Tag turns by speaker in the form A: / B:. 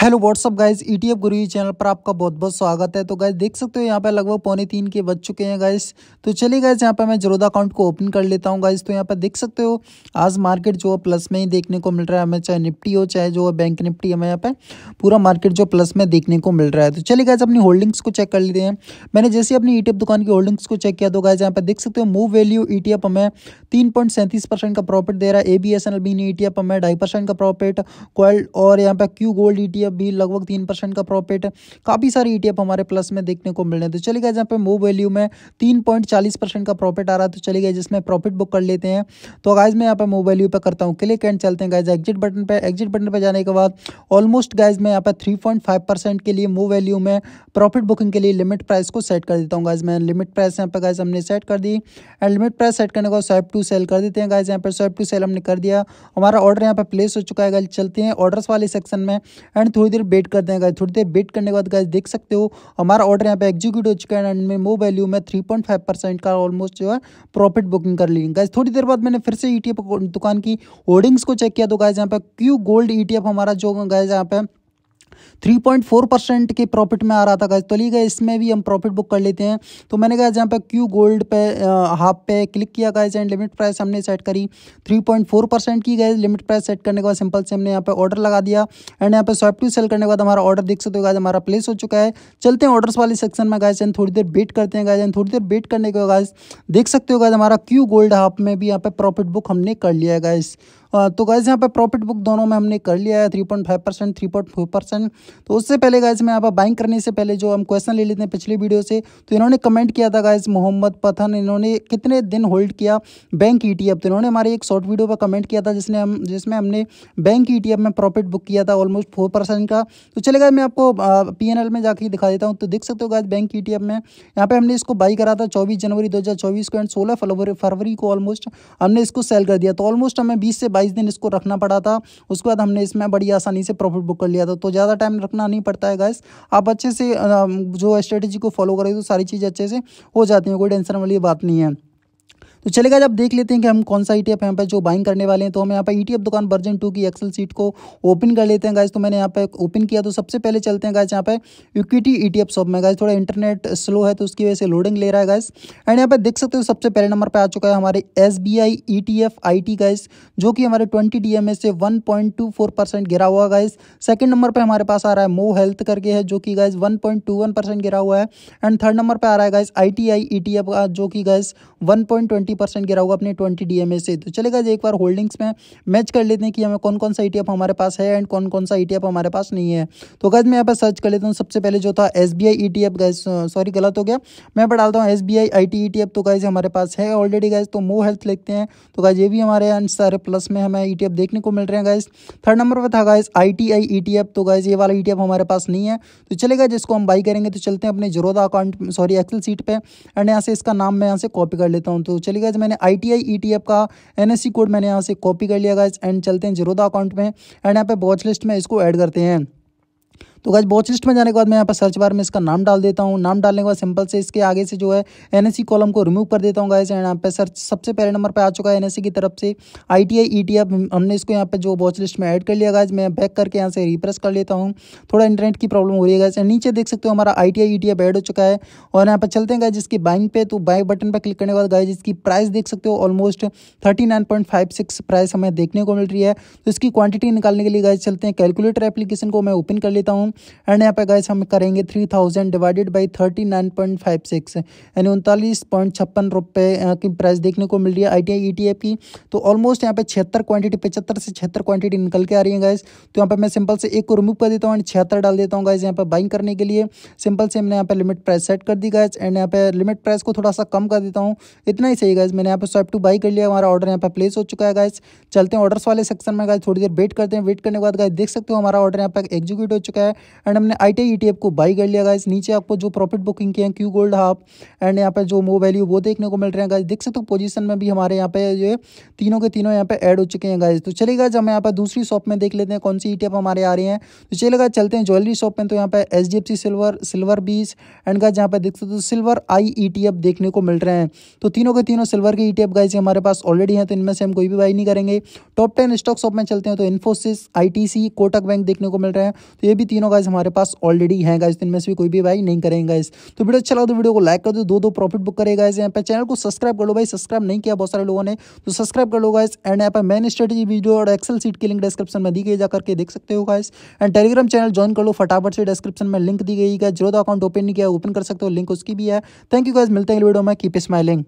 A: hello what's up guys E T F guru channel पर आपका बहुत बहुत स्वागत है तो गाइज देख सकते हो यहाँ पे लगभग पौने तीन के बज चुके हैं गाइज तो चलिए गाइज यहाँ पे मैं जरोदा अकाउंट को ओपन कर लेता हूँ गाइज तो यहाँ पे देख सकते हो आज मार्केट जो है प्लस में ही देखने को मिल रहा है हमें चाहे निफ्टी हो चाहे जो है बैंक निफ्टी हमें यहाँ पे पूरा मार्केट जो प्लस में देखने को मिल रहा है तो चलिए गाइज अपनी होल्डिंग्स को चेक कर लेते हैं मैंने जैसे अपनी ई e दुकान की होल्डिंग्स को चेक किया तो गाइज यहाँ पे देख सकते हो मूव वैल्यू ई हमें तीन का प्रॉफिट दे रहा है A B S N L B E हमें ढाई का प्रॉफिट क्वाल और यहाँ पे क्यू गोल्ड ई ईटीएफ भी लगभग तीन परसेंट का प्रॉफिट काफ़ी सारे ईटीएफ e हमारे प्लस में देखने को मिल रहे हैं तो चलिए यहाँ पे मूव वैल्यू में तीन पॉइंट चालीस परसेंट का प्रॉफिट आ रहा है तो चलिए जिसमें प्रॉफिट बुक कर लेते हैं तो गाइज मैं यहाँ पे मूव वैल्यू पर करता हूँ क्लिक एंड चलते हैं गाइज एग्जिट बटन पर एग्जिट बटन पर जाने के बाद ऑलमोस्ट गाइज मैं यहाँ पर थ्री के लिए मूव वैल्यू में प्रॉफिट बुकिंग के लिए लिमिट प्राइस को सेट कर देता हूँ गाइज मैं लिमिट प्राइस यहाँ पर गाइज हमने सेट कर दी एंड लिमिट प्राइस सेट करने के बाद स्वैप टू सेल कर देते हैं गाइज यहाँ पर स्वैप टू सेल हमने कर दिया हमारा ऑर्डर यहाँ पर प्लेस हो चुका है गाइज चलते हैं ऑर्डर्स वाले सेक्शन में एंड थोड़ी देर वेट करते हैं गाइज थोड़ी देर वेट करने के बाद गाइज देख सकते हो हमारा ऑर्डर यहाँ पे एग्जीक्यूट हो चुका है एंड में मो वैल्यू में थ्री पॉइंट फाइव परसेंट का ऑलमोस्ट जो है प्रॉफिट बुकिंग कर ली गाइज थोड़ी देर बाद मैंने फिर से ई e दुकान की होर्डिंग्स को चेक किया तो गाइज यहाँ पे क्यू गोल्ड ई हमारा जो गाइज यहाँ पे 3.4 परसेंट के प्रॉफिट में आ रहा था गाइज तो लीजिए इसमें भी हम प्रॉफिट बुक कर लेते हैं तो मैंने कहा जहाँ पे क्यू गोल्ड पे हाफ पे क्लिक किया गाइज एंड लिमिट प्राइस हमने सेट करी 3.4 परसेंट की गाइज लिमिट प्राइस सेट करने के बाद सिंपल से हमने यहाँ पे ऑर्डर लगा दिया एंड यहाँ पे स्वैप टू सेल करने के बाद हमारा ऑर्डर देख सकते हो गाइज हमारा प्लेस हो चुका है चलते हैं ऑर्डर्स वाले सेक्शन में गाइज एंड थोड़ी देर वेट करते हैं गाइज एंड थोड़ी देर वेट करने के बाद देख सकते हो गाइज हमारा क्यू गोल्ड हाफ में भी यहाँ पे प्रॉफिट बुक हमने कर लिया है गाइज तो गाइज यहाँ पे प्रॉफिट बुक दोनों में हमने कर लिया है three point five percent three point four percent question तो उससे पहले गाइज मैं आप बाइंग करने से पहले जो हम क्वेश्चन ले लेते हैं पिछली वीडियो से तो इन्होंने कमेंट किया था गाइज मोहम्मद पथन इन्होंने कितने दिन होल्ड किया बैंक ई e तो इन्होंने हमारे एक शॉर्ट वीडियो पर कमेंट किया था जिसने हम जिसमें हमने बैंक ई e में प्रॉफिट बुक किया था ऑलमोस्ट फोर का तो चले गए मैं आपको पी में जाके दिखा देता हूँ तो देख सकते हो गाइज बैंक ई में यहाँ पर हमने इसको बाई करा था चौबीस जनवरी दो को एंड सोलह फरवरी को ऑलमोस्ट हमने इसको सेल कर दिया तो ऑलमोस्ट हमें बीस से बाईस दिन इसको रखना पड़ा था उसके बाद हमने इसमें बड़ी आसानी से प्रॉफिट बुक कर लिया था तो ज़्यादा ज़्यादा टाइम रखना नहीं पड़ता है गैस आप अच्छे से जो स्ट्रेटेजी को फॉलो करेंगे तो सारी चीज़ अच्छे से हो जाती है कोई टेंशन वाली बात नहीं है तो चलेगा जब देख लेते हैं कि हम कौन सा ई टी एफ यहाँ पर जो बाइंग करने वाले हैं तो हम यहाँ पर ई टी एफ दुकान वर्जन टू की एक्सल सीट को ओपन कर लेते हैं गाइज तो मैंने यहाँ पर ओपन किया तो सबसे पहले चलते हैं गाइज यहाँ पर equity E T F shop में गाइज थोड़ा इंटरनेट स्लो है तो उसकी वजह से लोडिंग ले रहा है गाइज एंड यहाँ पर देख सकते हो सबसे पहले नंबर पर आ चुका है हमारे S B I E T F I T guys जो कि हमारे ट्वेंटी डी एम ए से one point two four percent गिरा हुआ गाइज सेकेंड नंबर पर हमारे पास आ रहा है मो हेल्थ करके है जो कि guys one point two one percent गिरा हुआ है एंड थर्ड नंबर पर आ रहा है guys I T I E T F जो कि guys one point twenty thirty percent गिरा होगा अपने ट्वेंटी डी से तो चलेगा एक बार होल्डिंग्स में मैच कर लेते हैं कि हमें कौन कौन सा ई e हमारे पास है एंड कौन कौन सा ई e हमारे पास नहीं है तो गैस मैं यहाँ पर सर्च कर लेता हूँ सबसे पहले जो था S B I E sorry गलत हो गया मैं पर डालता हूँ एस बी आई तो गैस हमारे पास है ऑलरेडी गैस तो मो हेल्थ लिखते हैं तो गैस ये भी हमारे सारे प्लस में हमें ई e देखने को मिल रहे हैं गैस थर्ड नंबर पर था गैस आई टी आई ई तो गैस ये वाला ई हमारे पास नहीं है तो चलेगा जिसको हम बाई करेंगे तो चलते हैं अपने Zerodha account sorry excel sheet पर एंड यहाँ से इसका नाम मैं यहाँ से कॉपी कर लेता हूँ तो चलेगा गाइज मैंने आई टी आई का एन कोड मैंने यहाँ से कॉपी कर लिया गाइज एंड चलते हैं जीरोदा अकाउंट में एंड यहाँ पे वॉच लिस्ट में इसको ऐड करते हैं तो गाइज वॉच लिस्ट में जाने के बाद मैं यहाँ पर सर्च बार में इसका नाम डाल देता हूँ नाम डालने के बाद सिंपल से इसके आगे से जो है एन कॉलम को रिमूव कर देता हूँ गाइज एंड यहाँ पर सर्च सबसे पहले नंबर पर आ चुका है एन की तरफ से आई टी हमने इसको यहाँ पर जो वॉच लिस्ट में एड कर लिया गाइज मैं बैक करके यहाँ से रिप्रेस कर लेता हूँ थोड़ा इंटरनेट की प्रॉब्लम हो रही है गाइज एंड नीचे देख सकते हो हमारा आई टी ऐड हो चुका है और यहाँ पर चलते हैं गाइज इसकी बाइंग पे तो बाइक बटन पर क्लिक करने के बाद गाइज इसकी प्राइस देख सकते हो almost thirty nine point five six price हमें देखने को मिल रही है तो इसकी क्वांटिटी निकालने के लिए गाइज चलते हैं कैलकुलेटर एप्लीकेशन को मैं ओपन कर लेता हूँ एंड यहाँ पे गाइस हम करेंगे three thousand divided by thirty nine point five six यानी उनतालीस पॉइंट छप्पन रुपये की प्राइस देखने को मिल रही है I T I E T F की तो ऑलमोस्ट यहाँ पे छिहत्तर क्वांटिटी पचहत्तर से छिहत्तर क्वांटिटी निकल के आ रही है गाइस तो यहाँ पे मैं सिंपल से एक को रिमूव कर देता हूँ एंड छिहत्तर डाल देता हूँ गाइस यहाँ पे बाइंग करने के लिए सिंपल से मैंने यहाँ पे लिमिट प्राइस सेट कर दी गाइज एंड यहाँ पे लिमिट प्राइस को थोड़ा सा कम कर देता हूँ इतना ही सही गाइज मैंने यहाँ पे स्वाइप टू बाई कर लिया हमारा ऑर्डर यहाँ पे प्लेस हो चुका है गाइज चलते हैं ऑर्डर्स वाले सेक्शन में गाइज थोड़ी देर वेट करते हैं वेट करने के बाद गाइज देख सकते हो हमारा ऑर्डर यहाँ पे एग्जीक्यूट हो चुका है एंड हमने आई टी ई को बाई कर लिया गाइज नीचे आपको जो प्रॉफिट बुकिंग किए हैं क्यू गोल्ड हाफ एंड यहाँ पे जो मो वैल्यू वो देखने को मिल रहे हैं गाइज देख सकते हो पोजीशन में भी हमारे यहाँ पे जो है तीनों के तीनों यहाँ पे ऐड हो चुके हैं गाइज तो चलेगा जब हम यहाँ पर दूसरी शॉप में देख लेते हैं कौन सी ई e हमारे आ रही है तो चलेगा चलते हैं ज्वेलरी शॉप में तो यहाँ पे एच सिल्वर सिल्वर बीस एंड गाइज यहाँ पे देख सकते हो सिल्वर आई ई देखने को मिल रहे हैं तो तीनों के तीनों सिल्वर के ई e टी हमारे पास ऑलरेडी हैं तो इनमें से हम कोई भी बाई नहीं करेंगे टॉप टेन स्टॉक शॉप में चलते हैं तो इन्फोसिस आई कोटक बैंक देखने को मिल रहे हैं तो ये भी तीनों गाइज हमारे पास ऑलरेडी है गाइज इनमें से भी कोई भी भाई नहीं करेंगे गाइज तो वीडियो अच्छा लगा तो वीडियो को लाइक कर दो दो दो प्रॉफिट बुक करेगा इस यहाँ पर चैनल को सब्सक्राइब कर लो भाई सब्सक्राइब नहीं किया बहुत सारे लोगों ने तो सब्सक्राइब कर लो गाइज एंड यहाँ पर मैन स्ट्रेटेजी वीडियो और एक्सल सीट की लिंक डिस्क्रिप्शन में दी गई जाकर के देख सकते हो guys and telegram channel join कर लो फटाफट से डिस्क्रिप्शन में लिंक दी गई है जो अकाउंट ओपन नहीं किया ओपन कर सकते हो लिंक उसकी भी है थैंक यू गाइज मिलते हैं वीडियो में कीप स्माइलिंग